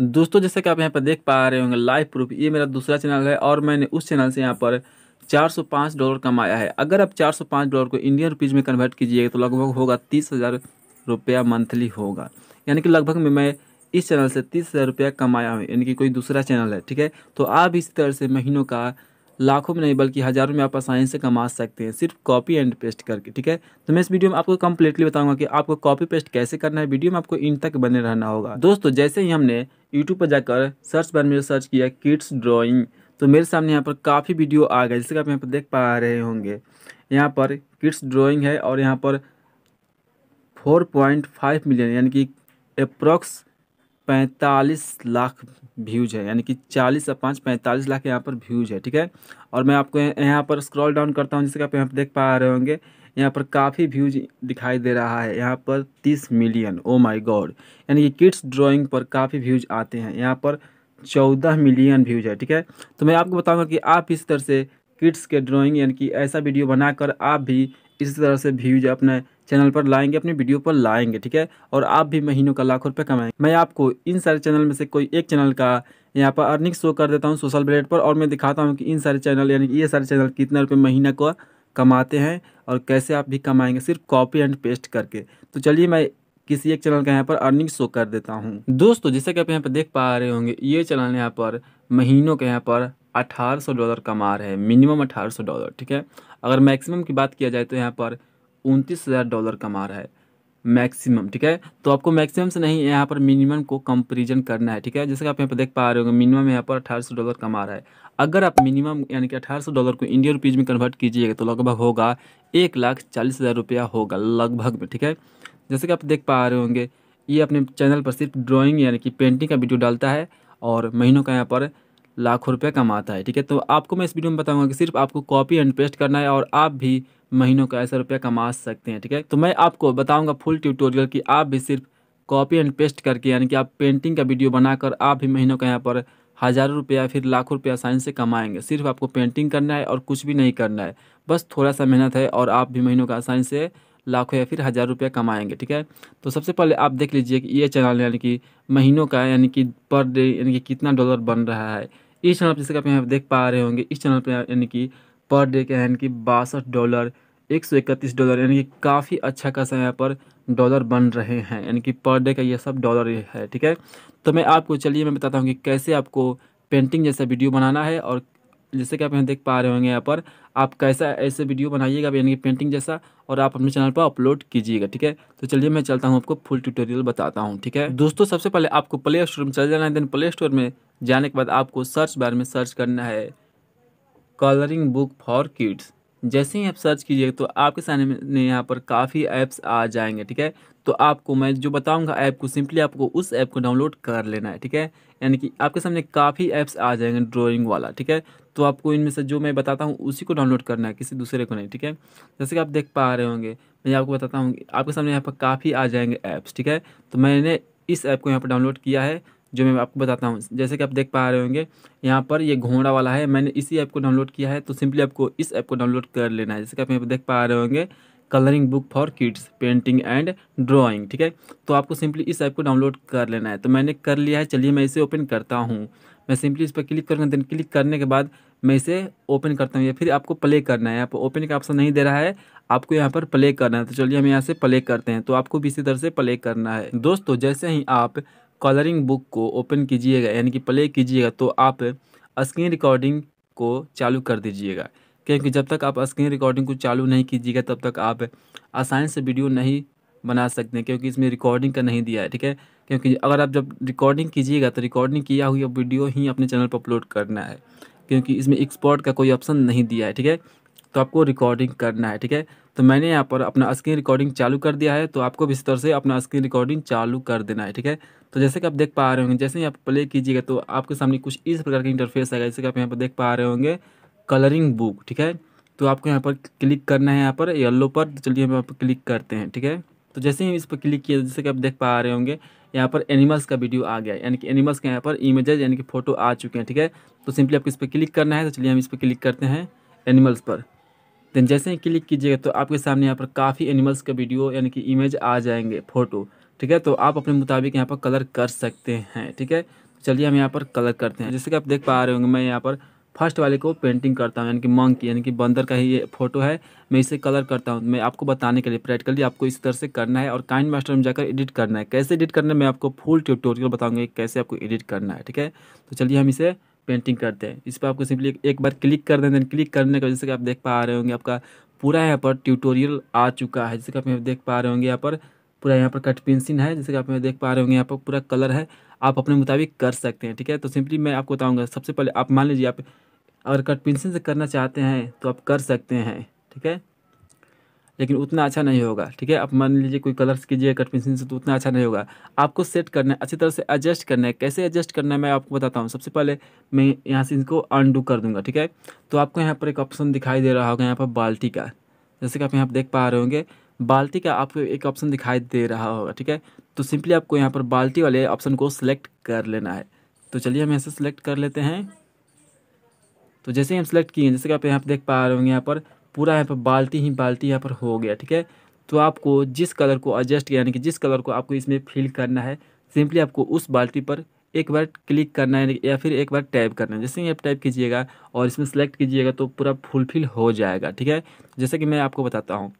दोस्तों जैसा कि आप यहाँ पर देख पा रहे होंगे लाइफ प्रूफ ये मेरा दूसरा चैनल है और मैंने उस चैनल से यहाँ पर 405 डॉलर कमाया है अगर आप 405 डॉलर को इंडियन रुपीज़ में कन्वर्ट कीजिएगा तो लगभग होगा तीस हज़ार रुपया मंथली होगा यानी कि लगभग में मैं इस चैनल से तीस हज़ार रुपया कमाया हूँ यानी कि कोई दूसरा चैनल है ठीक है तो आप इस तरह से महीनों का लाखों में नहीं बल्कि हज़ारों में आप आसानी से कमा सकते हैं सिर्फ कॉपी एंड पेस्ट करके ठीक है तो मैं इस वीडियो में आपको कंप्लीटली बताऊंगा कि आपको कॉपी पेस्ट कैसे करना है वीडियो में आपको इन तक बने रहना होगा दोस्तों जैसे ही हमने यूट्यूब पर जाकर सर्च बार में सर्च किया किड्स ड्राॅइंग तो मेरे सामने यहाँ पर काफ़ी वीडियो आ गए जिससे आप यहाँ पर देख पा रहे होंगे यहाँ पर किड्स ड्राॅइंग है और यहाँ पर फोर मिलियन यानी कि अप्रॉक्स पैंतालीस लाख व्यूज है यानी कि चालीस या पाँच पैंतालीस लाख यहाँ पर व्यूज है ठीक है और मैं आपको यहाँ पर स्क्रॉल डाउन करता हूँ जिसके आप यहाँ पर देख पा रहे होंगे यहाँ पर काफ़ी व्यूज दिखाई दे रहा है यहाँ पर तीस मिलियन ओ माई गॉड यानी कि किड्स ड्राइंग पर काफ़ी व्यूज आते हैं यहाँ पर चौदह मिलियन व्यूज है ठीक है तो मैं आपको बताऊँगा कि आप इस तरह से किड्स के ड्राइंग यानी कि ऐसा वीडियो बनाकर आप भी इसी तरह से व्यूज अपने चैनल पर लाएंगे अपनी वीडियो पर लाएंगे ठीक है और आप भी महीनों का लाखों रुपये कमाएंगे मैं आपको इन सारे चैनल में से कोई एक चैनल का यहाँ पर अर्निंग शो कर देता हूँ सोशल मीडिया पर और मैं दिखाता हूँ कि इन सारे चैनल यानी कि ये सारे चैनल कितने रुपये महीना का कमाते हैं और कैसे आप भी कमाएंगे सिर्फ कॉपी एंड पेस्ट करके तो चलिए मैं किसी एक चैनल का यहाँ पर अर्निंग शो कर देता हूँ दोस्तों जैसे कि आप यहाँ पर देख पा रहे होंगे ये चैनल यहाँ पर महीनों के यहाँ पर अठारह डॉलर कमा रहे हैं मिनिमम अठारह डॉलर ठीक है अगर मैक्सिमम की बात किया जाए तो यहाँ पर उनतीस हज़ार डॉलर कमा रहा है मैक्सिमम ठीक है तो आपको मैक्सिमम से नहीं यहाँ पर मिनिमम को कंपेरिजन करना है ठीक है जैसे कि आप यहाँ पर देख पा रहे होंगे मिनिमम यहाँ पर अठारह डॉलर कमा रहा है अगर आप मिनिमम यानी कि अठारह डॉलर को इंडियन रुपीज़ में कन्वर्ट कीजिएगा तो लगभग होगा एक लाख चालीस हज़ार रुपया होगा लगभग में ठीक है जैसे कि आप देख पा रहे होंगे ये अपने चैनल पर सिर्फ ड्रॉइंग यानी कि पेंटिंग का वीडियो डालता है और महीनों का यहाँ पर लाखों रुपया कमाता है ठीक है तो आपको मैं इस वीडियो में बताऊंगा कि सिर्फ आपको कॉपी एंड पेस्ट करना है और आप भी महीनों का ऐसा रुपया कमा सकते हैं ठीक है तो मैं आपको बताऊंगा फुल ट्यूटोरियल कि आप भी सिर्फ कॉपी एंड पेस्ट करके यानी कि आप पेंटिंग का वीडियो बनाकर आप भी महीनों का यहाँ पर हज़ारों रुपया फिर लाखों रुपया आसानी से कमाएंगे सिर्फ आपको पेंटिंग करना है और कुछ भी नहीं करना है बस थोड़ा सा मेहनत है और आप भी महीनों का आसानी से लाखों या फिर हज़ार रुपया कमाएंगे ठीक है तो सबसे पहले आप देख लीजिए कि ये चैनल यानी कि महीनों का यानी कि पर डे यानी कि कितना डॉलर बन रहा है इस चैनल पर जैसे कि आप यहाँ देख पा रहे होंगे इस चैनल पर यानी कि पर डे का यानी कि बासठ डॉलर एक सौ इकतीस डॉलर यानी कि काफ़ी अच्छा खासा यहाँ पर डॉलर बन रहे हैं यानी कि पर डे का ये सब डॉलर है ठीक है तो मैं आपको चलिए मैं बताता हूँ कि कैसे आपको पेंटिंग जैसा वीडियो बनाना है और जैसे कि आप यहाँ देख पा रहे होंगे यहाँ पर आप कैसा ऐसे वीडियो बनाइएगा यानी कि पेंटिंग जैसा और आप अपने चैनल पर अपलोड कीजिएगा ठीक है तो चलिए मैं चलता हूँ आपको फुल ट्यूटोरियल बताता हूँ ठीक है दोस्तों सबसे पहले आपको प्ले स्टोर में चले जाना है देन प्ले स्टोर में जाने के बाद आपको सर्च बार में सर्च करना है कलरिंग बुक फॉर किड्स जैसे ही आप सर्च कीजिए तो आपके सामने यहाँ पर काफ़ी ऐप्स आ जाएंगे ठीक है तो आपको मैं जो बताऊंगा ऐप को सिंपली आपको उस ऐप को डाउनलोड कर लेना है ठीक है यानी कि आपके सामने काफ़ी ऐप्स आ जाएंगे ड्राइंग वाला ठीक है तो आपको इनमें से जो मैं बताता हूँ उसी को डाउनलोड करना है किसी दूसरे को नहीं ठीक है जैसे कि आप देख पा रहे होंगे मैं आपको बताता हूँ आपके सामने यहाँ पर काफ़ी आ जाएंगे ऐप्स ठीक है तो मैंने इस ऐप को यहाँ पर डाउनलोड किया है जो मैं आपको बताता हूँ जैसे कि आप देख पा रहे होंगे यहाँ पर ये घोड़ा वाला है मैंने इसी ऐप को डाउनलोड किया है तो सिंपली आपको इस ऐप को डाउनलोड कर लेना है जैसे कि आप यहाँ पर देख पा रहे होंगे colouring book for kids painting and drawing ठीक है तो आपको सिंपली इस ऐप को डाउनलोड कर लेना है तो मैंने कर लिया है चलिए मैं इसे ओपन करता हूँ मैं सिंपली इस पर क्लिक करूँगा देन क्लिक करने के बाद मैं इसे ओपन करता हूँ या फिर आपको प्ले करना है यहाँ पर ओपन का ऑप्शन नहीं दे रहा है आपको यहाँ पर प्ले करना है तो चलिए हम यहाँ से प्ले करते हैं तो आपको भी इसी तरह से प्ले करना है दोस्तों जैसे ही आप कलरिंग बुक को ओपन कीजिएगा यानी कि प्ले कीजिएगा तो आप स्क्रीन रिकॉर्डिंग को चालू कर दीजिएगा क्योंकि जब तक आप स्क्रीन रिकॉर्डिंग को चालू नहीं कीजिएगा तब तक आप आसानी से वीडियो नहीं बना सकते क्योंकि इसमें रिकॉर्डिंग का नहीं दिया है ठीक है क्योंकि अगर आप जब रिकॉर्डिंग कीजिएगा तो रिकॉर्डिंग किया हुआ वीडियो ही अपने चैनल पर अपलोड करना है क्योंकि इसमें एक्सपोर्ट का कोई ऑप्शन नहीं दिया है ठीक है तो आपको रिकॉर्डिंग करना है ठीक है तो मैंने यहाँ पर अपना स्क्रीन रिकॉर्डिंग चालू कर दिया है तो आपको भी इस तरह से अपना स्क्रीन रिकॉर्डिंग चालू कर देना है ठीक है तो जैसे कि आप देख पा रहे होंगे जैसे ही आप प्ले कीजिएगा तो आपके सामने कुछ इस प्रकार का इंटरफेस आएगा जैसे कि आप यहाँ पर देख पा रहे होंगे कलरिंग बुक ठीक है तो आपको यहाँ पर क्लिक करना है यहाँ पर येल्लो पर तो चलिए हम यहाँ पर क्लिक करते हैं ठीक है तो जैसे ही इस पर क्लिक किया जैसे कि आप देख पा रहे होंगे यहाँ पर एनिमल्स का वीडियो आ गया यानी कि एनिमल्स के यहाँ पर इमेजेज यानी कि फोटो आ चुके हैं ठीक है तो सिंपली आपको इस पर क्लिक करना है तो चलिए हम इस पर क्लिक करते हैं एनिमल्स पर देन जैसे ही क्लिक कीजिएगा तो आपके सामने यहाँ पर काफ़ी एनिमल्स का वीडियो यानी कि इमेज आ जाएंगे फोटो ठीक है तो आप अपने मुताबिक यहाँ पर कलर कर सकते हैं ठीक है चलिए हम यहाँ पर कलर करते हैं जैसे कि आप देख पा रहे होंगे मैं यहाँ पर फर्स्ट वाले को पेंटिंग करता हूँ यानी कि मंग की यानी कि बंदर का ही ये फोटो है मैं इसे कलर करता हूँ मैं आपको बताने के लिए प्रैक्टिकली आपको इस तरह से करना है और काइंड मास्टर में जाकर एडिट करना है कैसे एडिट करना है मैं आपको फुल ट्यूटोरियल बताऊँगा कैसे आपको एडिट करना है ठीक है तो चलिए हम इसे पेंटिंग करते हैं इस पर आपको सिंपली एक बार क्लिक कर दें देन क्लिक करने की वजह से आप देख पा रहे होंगे आपका पूरा यहाँ पर ट्यूटोरियल आ चुका है जैसे कि आप देख पा रहे होंगे यहाँ पर पूरा यहाँ पर कट पेंसिल है जैसे कि आप देख पा रहे होंगे यहाँ पर पूरा कलर है आप अपने मुताबिक कर सकते हैं ठीक है तो सिंपली मैं आपको बताऊँगा सबसे पहले आप मान लीजिए आप अगर कट पेंसिल से करना चाहते हैं तो आप कर सकते हैं ठीक है लेकिन उतना अच्छा नहीं होगा ठीक है आप मान लीजिए कोई कलर्स कीजिए कट पेंसिल से तो उतना अच्छा नहीं होगा आपको सेट करना है अच्छी तरह से एडजस्ट करना है कैसे एडजस्ट करना है मैं आपको बताता हूँ सबसे पहले मैं यहाँ से इनको अनडू कर दूँगा ठीक है तो आपको यहाँ पर एक ऑप्शन दिखाई दे रहा होगा यहाँ पर बाल्टी का जैसे कि आप यहाँ देख पा रहे होंगे बाल्टी का आपको एक ऑप्शन दिखाई दे रहा होगा ठीक है तो सिंपली आपको यहाँ पर बाल्टी वाले ऑप्शन को सिलेक्ट कर लेना है तो चलिए हम ऐसे सेलेक्ट कर लेते हैं तो जैसे ही हम सेलेक्ट किए हैं जैसे कि आप यहाँ पर देख पा रहे होंगे यहाँ पर पूरा यहाँ पर बाल्टी ही बाल्टी यहाँ पर हो गया ठीक है तो आपको जिस कलर को एडजस्ट यानी कि जिस कलर को आपको इसमें फिल करना है सिंपली आपको उस बाल्टी पर एक बार क्लिक करना है या फिर एक बार टैप करना है जैसे ही आप टैप कीजिएगा और इसमें सेलेक्ट कीजिएगा तो पूरा फुलफिल हो जाएगा ठीक है जैसे कि मैं आपको बताता हूँ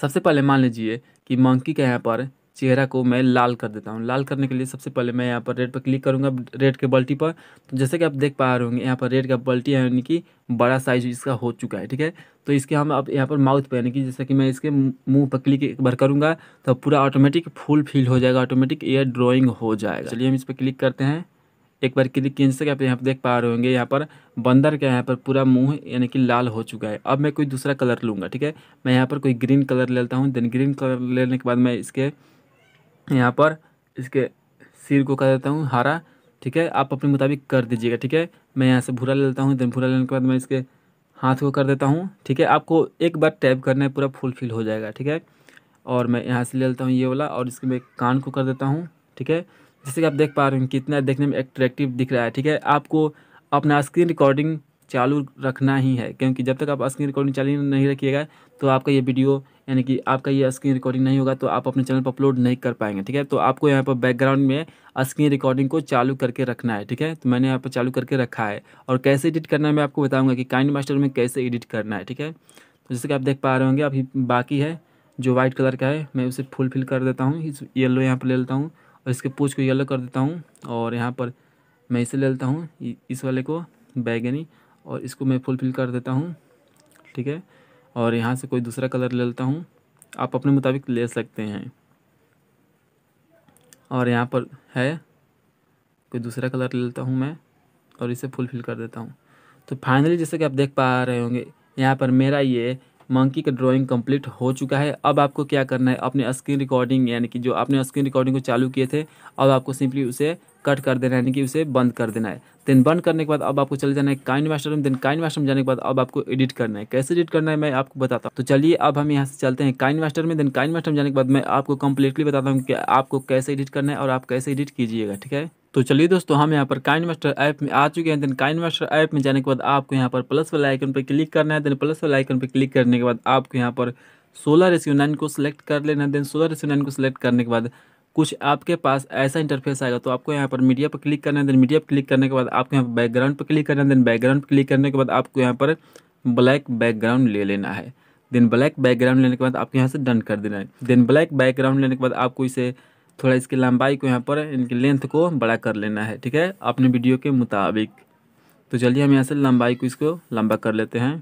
सबसे पहले मान लीजिए कि मंकी का यहाँ पर चेहरा को मैं लाल कर देता हूँ लाल करने के लिए सबसे पहले मैं यहाँ पर रेड पर क्लिक करूँगा रेड के बल्टी पर तो जैसे कि आप देख पा रहे होंगे यहाँ पर रेड का बल्टी यानी कि बड़ा साइज इसका हो चुका है ठीक है तो इसके हम अब यहाँ पर माउथ पर यानी कि जैसे कि मैं इसके मुंह पर क्लिक एक बार करूँगा तो पूरा ऑटोमेटिक फुल फील हो जाएगा ऑटोमेटिक एयर ड्रॉइंग हो जाएगा चलिए हम इस पर क्लिक करते हैं एक बार क्लिक किए जैसे कि आप यहाँ पर देख पा रहे होंगे यहाँ पर बंदर का यहाँ पर पूरा मुंह यानी कि लाल हो चुका है अब मैं कोई दूसरा कलर लूँगा ठीक है मैं यहाँ पर कोई ग्रीन कलर लेता हूँ देन ग्रीन कलर लेने के बाद मैं इसके यहाँ पर इसके सिर को कर देता हूँ हरा ठीक है आप अपने मुताबिक कर दीजिएगा ठीक है मैं यहाँ से भूरा ले लेता हूँ देन भूरा लेने के बाद मैं इसके हाथ को कर देता हूँ ठीक है आपको एक बार टैप करना है पूरा फुलफिल हो जाएगा ठीक है और मैं यहाँ से ले लेता हूँ ये वाला और इसके मैं कान को कर देता हूँ ठीक है जैसे कि आप देख पा रहे हैं कितना देखने में एट्रैक्टिव दिख रहा है ठीक है आपको अपना स्क्रीन रिकॉर्डिंग चालू रखना ही है क्योंकि जब तक आप स्क्रीन रिकॉर्डिंग चालू नहीं रखिएगा तो आपका ये वीडियो यानी कि आपका ये स्क्रीन रिकॉर्डिंग नहीं होगा तो आप अपने चैनल पर अपलोड नहीं कर पाएंगे ठीक है तो आपको यहाँ पर बैकग्राउंड में स्क्रीन रिकॉर्डिंग को चालू करके रखना है ठीक है तो मैंने यहाँ पर चालू करके रखा है और कैसे एडिट करना है मैं आपको बताऊँगा कि काइंड मास्टर में कैसे एडिट करना है ठीक है तो जैसे कि आप देख पा रहे होंगे अभी बाकी है जो वाइट कलर का है मैं उसे फुल फिल कर देता हूँ इस येलो यहाँ पर ले लेता हूँ और इसके पूछ को येलो कर देता हूँ और यहाँ पर मैं इसे ले लेता हूँ इस वाले को बैगनी और इसको मैं फुलफिल कर देता हूँ ठीक है और यहाँ से कोई दूसरा कलर ले लेता हूँ आप अपने मुताबिक ले सकते हैं और यहाँ पर है कोई दूसरा कलर ले लेता हूँ मैं और इसे फुलफिल कर देता हूँ तो फाइनली जैसे कि आप देख पा रहे होंगे यहाँ पर मेरा ये मंकी का ड्राइंग कंप्लीट हो चुका है अब आपको क्या करना है अपने स्क्रीन रिकॉर्डिंग यानी कि जो आपने स्क्रीन रिकॉर्डिंग को चालू किए थे अब आपको सिंपली उसे कट कर देना है यानी कि उसे बंद कर देना है देन बंद करने के बाद अब आपको चले जाना है काइन मास्टर में देन काइन मास्टर में जाने के बाद अब आपको एडिट करना है कैसे एडिट करना है मैं आपको बताता हूँ तो चलिए अब हम यहाँ से चलते हैं काइन मास्टर में देन काइन मास्टर में जाने के बाद मैं आपको कंप्लीटली बताता हूँ कि आपको कैसे एडिट करना है और आप कैसे एडिट कीजिएगा ठीक है तो चलिए दोस्तों हम यहाँ पर काइन मास्टर ऐप में आ चुके हैं देन काइन मास्टर ऐप में जाने के बाद आपको यहाँ पर प्लस वाला आइकन पर क्लिक करना है देन प्लस वाला आइकन पर क्लिक करने के बाद आपको यहाँ पर सोलह रेसिव नाइन को सिलेक्ट कर लेना है देन सोलह रेस्यू नाइन को सिलेक्ट करने के बाद कुछ आपके पास ऐसा इंटरफेस आएगा तो आपको यहाँ पर मीडिया पर क्लिक करना है देन मीडिया पर क्लिक करने के बाद आपको यहाँ पर बैकग्राउंड पर क्लिक करना है देन बैकग्राउंड पर क्लिक करने के बाद आपको यहाँ पर ब्लैक बैकग्राउंड ले लेना है देन ब्लैक बैकग्राउंड लेने के बाद आपको यहाँ से डन कर देना है देन ब्लैक बैकग्राउंड लेने के बाद आपको इसे थोड़ा इसकी लंबाई को यहाँ पर इनकी लेंथ को बड़ा कर लेना है ठीक है अपने वीडियो के मुताबिक तो चलिए हम यहाँ से लंबाई को इसको लंबा कर लेते हैं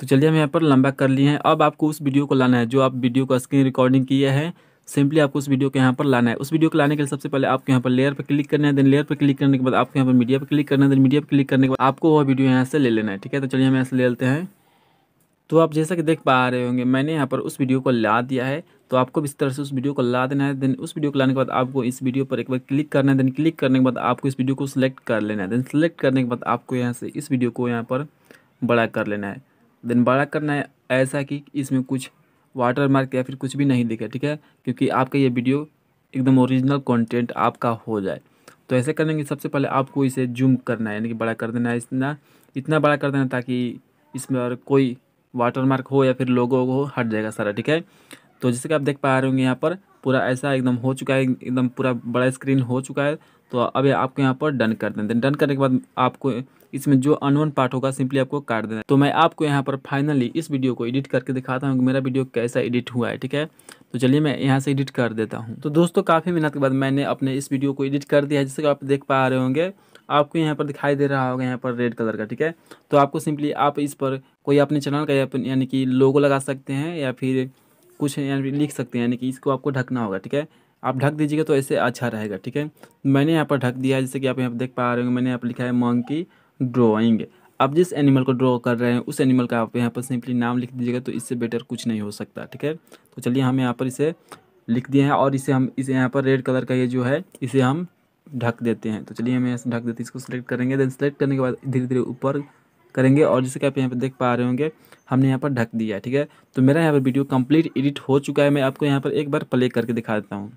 तो चलिए हम यहाँ पर लंबा कर लिए हैं अब आपको उस वीडियो को लाना है जो आप वीडियो का स्क्रीन रिकॉर्डिंग किया है सिंपली आपको उस वीडियो को यहाँ पर लाना है उस वीडियो को लाने के लिए सबसे पहले आपको यहाँ पर लेयर पर क्लिक करना है देन लेयर पर क्लिक करने के बाद आपको यहाँ पर मीडिया पर क्लिक करना है देन मीडिया पर क्लिक करने के बाद आपको वह वीडियो यहाँ से ले लेना है ठीक है तो चलिए हम यहाँ से ले लेते हैं तो आप जैसा कि देख पा रहे होंगे मैंने यहाँ पर उस वीडियो को ला दिया है तो आपको इस तरह से उस वीडियो को ला देना है देन उस वीडियो को लाने के बाद आपको इस वीडियो पर एक बार क्लिक करना है देन क्लिक करने के बाद आपको इस वीडियो को सिलेक्ट कर लेना है देन सिलेक्ट करने के बाद आपको यहाँ से इस वीडियो को यहाँ पर बड़ा कर लेना है देन बड़ा करना है ऐसा कि इसमें कुछ वाटर मार्क या फिर कुछ भी नहीं दिखे ठीक है क्योंकि आपका ये वीडियो एकदम ओरिजिनल कॉन्टेंट आपका हो जाए तो ऐसे करने के सबसे पहले आपको इसे जूम करना है यानी कि बड़ा कर देना है इतना इतना बड़ा कर देना ताकि इसमें और कोई वाटरमार्क हो या फिर लोगो हो हट जाएगा सारा ठीक है तो जैसे कि आप देख पा रहे होंगे यहाँ पर पूरा ऐसा एकदम हो चुका है एकदम पूरा बड़ा स्क्रीन हो चुका है तो अभी आपको यहाँ पर डन कर हैं डन करने के बाद आपको इसमें जो अनवन पार्ट होगा सिंपली आपको काट देना तो मैं आपको यहाँ पर फाइनली इस वीडियो को एडिट करके दिखाता हूँ कि मेरा वीडियो कैसा एडिट हुआ है ठीक है तो चलिए मैं यहाँ से एडिट कर देता हूँ तो दोस्तों काफ़ी मेहनत के बाद मैंने अपने इस वीडियो को एडिट कर दिया है जैसे कि आप देख पा रहे होंगे आपको यहाँ पर दिखाई दे रहा होगा यहाँ पर रेड कलर का ठीक है तो आपको सिंपली आप इस पर कोई अपने चैनल का यानी कि लोगो लगा सकते हैं या फिर कुछ यानी लिख सकते हैं यानी कि इसको आपको ढकना होगा ठीक है आप ढक दीजिएगा तो ऐसे अच्छा रहेगा ठीक है मैंने यहाँ पर ढक दिया है जैसे कि आप यहाँ पर देख पा रहे होंगे मैंने यहाँ पर लिखा है मंकी ड्रॉइंग आप जिस एनिमल को ड्रॉ कर रहे हैं उस एनिमल का आप यहाँ पर सिंपली नाम लिख दीजिएगा तो इससे बेटर कुछ नहीं हो सकता ठीक है तो चलिए हम यहाँ पर इसे लिख दिए हैं और इसे हम इसे यहाँ पर रेड कलर का ये जो है इसे हम ढक देते हैं तो चलिए हमें ढक देते हैं इसको सिलेक्ट करेंगे देन सेलेक्ट करने के बाद धीरे धीरे ऊपर करेंगे और जैसे कि आप यहाँ पर देख पा रहे होंगे हमने यहाँ पर ढक दिया है ठीक है तो मेरा यहाँ पर वीडियो कंप्लीट एडिट हो चुका है मैं आपको यहाँ पर एक बार प्ले करके दिखा देता हूँ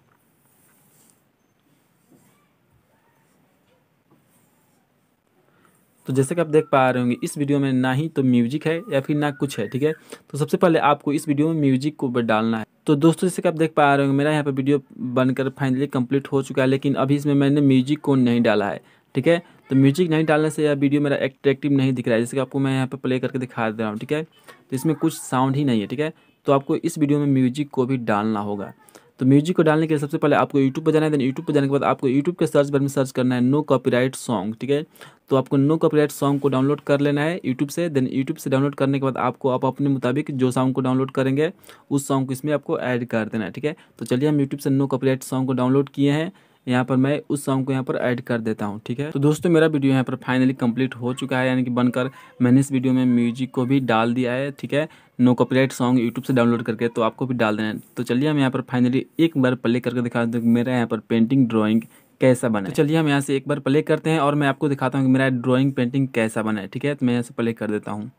तो जैसे कि आप देख पा रहे होंगे इस वीडियो में ना ही तो म्यूजिक है या फिर ना कुछ है ठीक है तो सबसे पहले आपको इस वीडियो में म्यूजिक को डालना है तो दोस्तों जैसे कि आप देख पा रहे होंगे मेरा यहाँ पर वीडियो बनकर फाइनली कंप्लीट हो चुका है लेकिन अभी इसमें मैंने म्यूजिक को नहीं डाला है ठीक है तो म्यूजिक नहीं डालने से यह वीडियो मेरा एट्रैक्टिव नहीं दिख रहा है जैसे कि आपको मैं यहाँ पर प्ले करके दिखा दे रहा हूँ ठीक है तो इसमें कुछ साउंड ही नहीं है ठीक है तो आपको इस वीडियो में म्यूजिक को भी डालना होगा तो म्यूजिक को डालने के लिए सबसे पहले आपको यूट्यूब पर जाना है देन यूट्यूब पर जाने के बाद आपको यूट्यूब के सर्च बार में सर्च करना है नो कॉपीराइट सॉन्ग ठीक है तो आपको नो कॉपीराइट सॉन्ग को डाउनलोड कर लेना है यूट्यूब से देन यूट्यूब से डाउनलोड करने के बाद आपको आप अपने मुताबिक जो सॉन्ग को डाउनलोड करेंगे उस सॉन्ग को इसमें आपको ऐड कर देना है ठीक है तो चलिए हम यूट्यूब से नो कॉपी सॉन्ग को डाउनलोड किए हैं यहाँ पर मैं उस सॉन्ग को यहाँ पर ऐड कर देता हूँ ठीक है तो दोस्तों मेरा वीडियो यहाँ पर फाइनली कंप्लीट हो चुका है यानी कि बनकर मैंने इस वीडियो में म्यूजिक को भी डाल दिया है ठीक है नो कॉपीराइट सॉन्ग यूट्यूब से डाउनलोड करके तो आपको भी डाल देना है तो चलिए हम यहाँ पर फाइनली एक बार प्ले करके दिखा दें मेरा यहाँ पर पेंटिंग ड्राइंग कैसा बना तो चलिए हम यहाँ से एक बार प्ले करते हैं और मैं आपको दिखाता हूँ कि मेरा ड्राइंग पेंटिंग कैसा बना है ठीक है तो मैं यहाँ से प्ले कर देता हूँ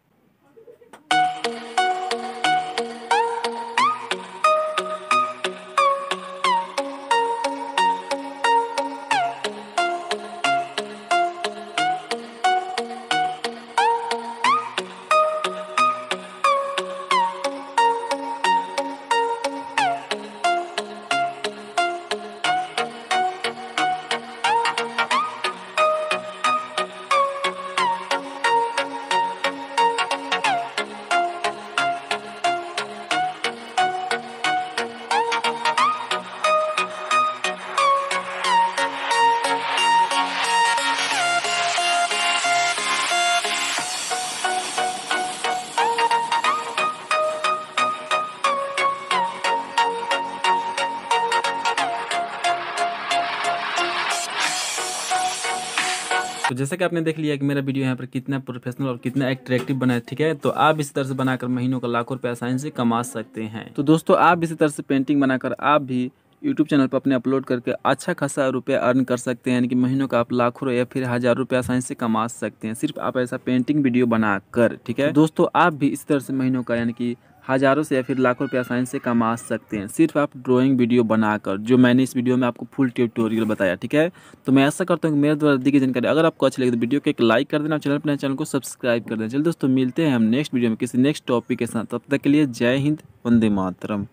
जैसे कि आपने देख लिया कि मेरा वीडियो यहाँ पर कितना प्रोफेशनल और कितना एट्रैक्टिव बनाया ठीक है तो आप इसी तरह से बनाकर महीनों का लाखों रुपये आसानी से कमा सकते हैं तो दोस्तों आप इसी तरह से पेंटिंग बनाकर आप भी यूट्यूब चैनल पर अपने अपलोड करके अच्छा खासा रुपया अर्न कर सकते हैं यानी कि महीनों का आप लाखों या फिर हज़ार रुपया आसानी से कमा सकते हैं सिर्फ आप ऐसा पेंटिंग वीडियो बनाकर ठीक है तो दोस्तों आप भी इस तरह से महीनों का यानी कि हज़ारों से या फिर लाखों रुपये आसानी से कमा सकते हैं सिर्फ आप ड्राइंग वीडियो बनाकर जो मैंने इस वीडियो में आपको फुल ट्यूटोरियल बताया ठीक है तो मैं ऐसा करता हूँ कि मेरे द्वारा दी गई जानकारी अगर आपको अच्छी लगे तो वीडियो को एक लाइक कर देना चैनल अपने चैनल को सब्सक्राइब कर देना चलिए दोस्तों मिलते हैं हम नेक्स्ट वीडियो में किसी नेक्स्ट टॉपिक के साथ तब तक के लिए जय हिंद वंदे मातरम